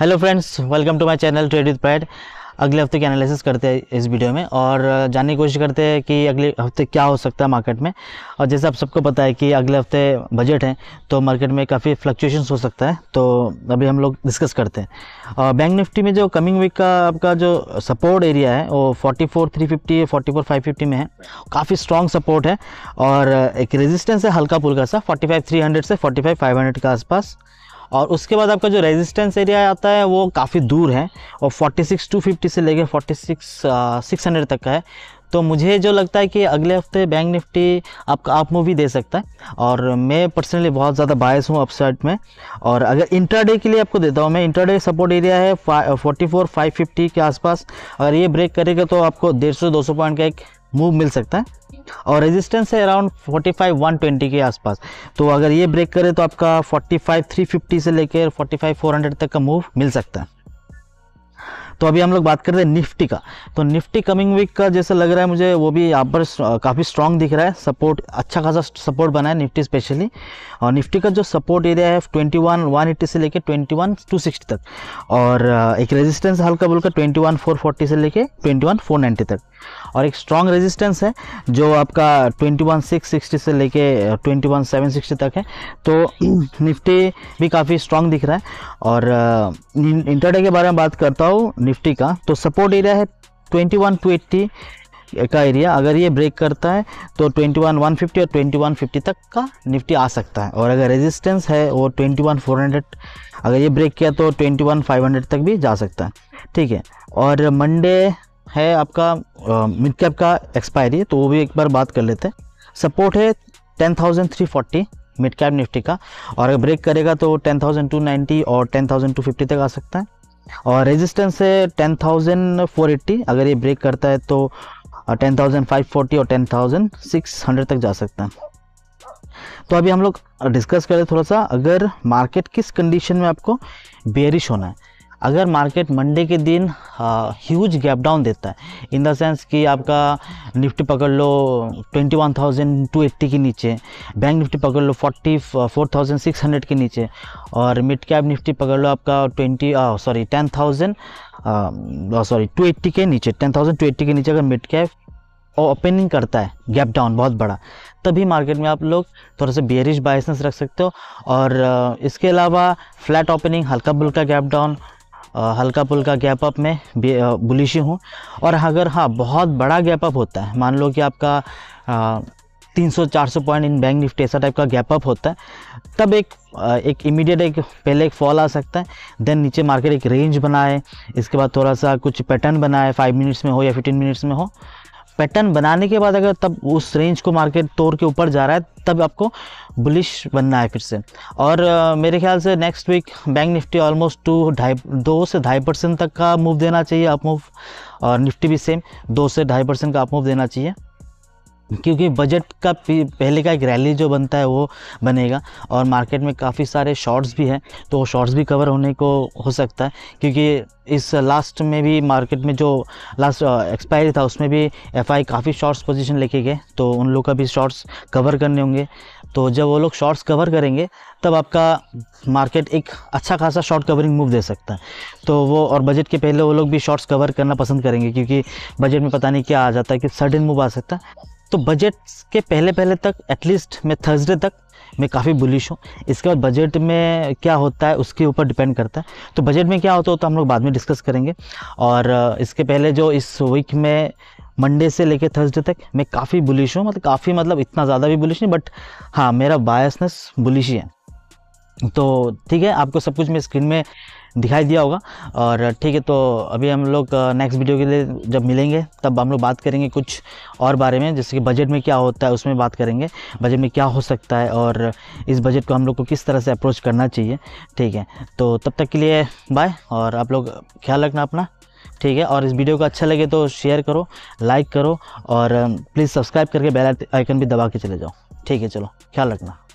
hello friends welcome to my channel trade with pride अगले हफ्ते की एनालिसिस करते हैं इस वीडियो में और जानने की कोशिश करते हैं कि अगले हफ्ते क्या हो सकता है मार्केट में और जैसे आप सबको पता है कि अगले हफ्ते बजट है तो मार्केट में काफ़ी फ्लक्चुएशन हो सकता है तो अभी हम लोग डिस्कस करते हैं और बैंक निफ्टी में जो कमिंग वीक का आपका जो सपोर्ट एरिया है वो forty four three fifty forty four five fifty में है काफ़ी स्ट्रॉन्ग सपोर्ट है और एक रेजिस्टेंस है हल्का पुल्का सा फोर्टी फाइव थ्री हंड्रेड से फोर्टी फाइव फाइव हंड्रेड के आसपास और उसके बाद आपका जो रेजिस्टेंस एरिया आता है वो काफ़ी दूर है और 46 250 से लेके 46 600 तक का है तो मुझे जो लगता है कि अगले हफ्ते बैंक निफ्टी आपका आप मूवी दे सकता है और मैं पर्सनली बहुत ज़्यादा बायस हूँ अपसाइड में और अगर इंट्राडे के लिए आपको देता हूँ मैं इंट्राडे सपोर्ट एरिया है फोर्टी फोर फाइव फिफ्टी के आसपास अगर ये ब्रेक करेगा तो आपको डेढ़ सौ दो सौ पॉइंट का एक मूव मिल सकता है और रेजिस्टेंस है अराउंड 45 120 के आसपास तो अगर ये ब्रेक करे तो आपका 45 350 से लेकर 45 400 तक का मूव मिल सकता है तो अभी हम लोग बात करते हैं निफ्टी का तो निफ्टी कमिंग वीक का जैसे लग रहा है मुझे वो भी यहाँ पर काफ़ी स्ट्रांग दिख रहा है सपोर्ट अच्छा खासा सपोर्ट बना है निफ्टी स्पेशली और निफ्टी का जो सपोर्ट एरिया है ट्वेंटी वन वन एट्टी से लेकर ट्वेंटी वन टू सिक्सटी तक और एक रेजिस्टेंस हल्का बुल्का ट्वेंटी वन फोर फोर्टी से लेकर ट्वेंटी वन फोर नाइन्टी तक और एक स्ट्रांग रेजिस्टेंस है जो आपका ट्वेंटी वन सिक्स सिक्सटी से लेके ट्वेंटी वन सेवन सिक्सटी तक है तो निफ्टी भी काफ़ी स्ट्रॉन्ग दिख रहा है और इंटरडे के बारे में बात करता हूँ निफ्टी का तो सपोर्ट एरिया है ट्वेंटी वन टू एट्टी का एरिया अगर ये ब्रेक करता है तो 21,150 और 21,50 तक का निफ्टी आ सकता है और अगर रेजिस्टेंस है वो 21,400 अगर ये ब्रेक किया तो 21,500 तक भी जा सकता है ठीक है और मंडे है आपका मिड कैप का एक्सपायरी तो वो भी एक बार बात कर लेते हैं सपोर्ट है 10,340 मिड कैप निफ्टी का और अगर ब्रेक करेगा तो 10,290 और 10,250 तक आ सकता है और रेजिस्टेंस है टेन थाउजेंड फोर एट्टी अगर ये ब्रेक करता है तो टेन थाउजेंड फाइव फोर्टी और टेन थाउजेंड सिक्स हंड्रेड तक जा सकता है तो अभी हम लोग डिस्कस करें थोड़ा सा अगर मार्केट किस कंडीशन में आपको बेरिश होना है अगर मार्केट मंडे के दिन ह्यूज गैप डाउन देता है इन द सेंस कि आपका निफ्टी पकड़ लो 21,280 के नीचे बैंक निफ्टी पकड़ लो 44,600 के नीचे और मिड कैप निफ्टी पकड़ लो आपका 20 सॉरी 10,000 सॉरी 280 के नीचे 10,280 के नीचे अगर मिड कैप ओपनिंग करता है गैप डाउन बहुत बड़ा तभी मार्केट में आप लोग थोड़ा सा बियरिश बायसनेस रख सकते हो और इसके अलावा फ्लैट ओपनिंग हल्का बुल्का गैप डाउन हल्का पुल्का अप में बुलिशी हूँ और अगर हाँ बहुत बड़ा गैप अप होता है मान लो कि आपका आ, 300-400 पॉइंट इन बैंक निफ्टी ऐसा टाइप का गैप अप होता है तब एक एक इमीडिएट एक पहले एक फॉल आ सकता है देन नीचे मार्केट एक रेंज बनाए इसके बाद थोड़ा सा कुछ पैटर्न बनाए फाइव मिनट्स में हो या फिफ्टीन मिनट्स में हो पैटर्न बनाने के बाद अगर तब उस रेंज को मार्केट तोड़ के ऊपर जा रहा है तब आपको बुलिश बनना है फिर से और आ, मेरे ख्याल से next week Bank Nifty almost two ढाई दो से ढाई परसेंट तक का मूव देना चाहिए अप मूव और निफ्टी भी सेम दो से ढाई परसेंट का अप मूव देना चाहिए क्योंकि बजट का पहले का एक रैली जो बनता है वो बनेगा और मार्केट में काफ़ी सारे शॉर्ट्स भी हैं तो शॉर्ट्स भी कवर होने को हो सकता है क्योंकि इस लास्ट में भी मार्केट में जो लास्ट एक्सपायरी था उसमें भी एफआई काफ़ी शॉर्ट्स पोजीशन लेके गए तो उन लोग का भी शॉर्ट्स कवर करने होंगे तो जब वो लोग शॉर्ट्स कवर करेंगे तब आपका मार्केट एक अच्छा खासा शॉर्ट कवरिंग मूव दे सकता है तो वो और बजट के पहले वो लोग भी शॉर्ट्स कवर करना पसंद करेंगे क्योंकि बजट में पता नहीं क्या आ जाता है कि सडन मूव आ सकता है तो बजट के पहले पहले तक एटलीस्ट मैं थर्सडे तक मैं काफ़ी बुलिश हूँ इसके बाद बजट में क्या होता है उसके ऊपर डिपेंड करता है तो बजट में क्या होता है तो हम लोग बाद में डिस्कस करेंगे और इसके पहले जो इस वीक में मंडे से लेकर थर्सडे तक मैं काफ़ी बुलिश हूँ मतलब काफ़ी मतलब इतना ज़्यादा भी बुलिश नहीं बट हाँ मेरा बायसनेस बुलिश ही है तो ठीक है आपको सब कुछ मैं स्क्रीन में दिखाई दिया होगा और ठीक है तो अभी हम लोग नेक्स्ट वीडियो के लिए जब मिलेंगे तब हम लोग बात करेंगे कुछ और बारे में जैसे कि बजट में क्या होता है उसमें बात करेंगे बजट में क्या हो सकता है और इस बजट को हम लोग को किस तरह से अप्रोच करना चाहिए ठीक है तो तब तक के लिए बाय और आप लोग ख्याल रखना अपना ठीक है और इस वीडियो को अच्छा लगे तो शेयर करो लाइक करो और प्लीज़ सब्सक्राइब करके बेल आइकन भी दबा के चले जाओ ठीक है चलो ख्याल रखना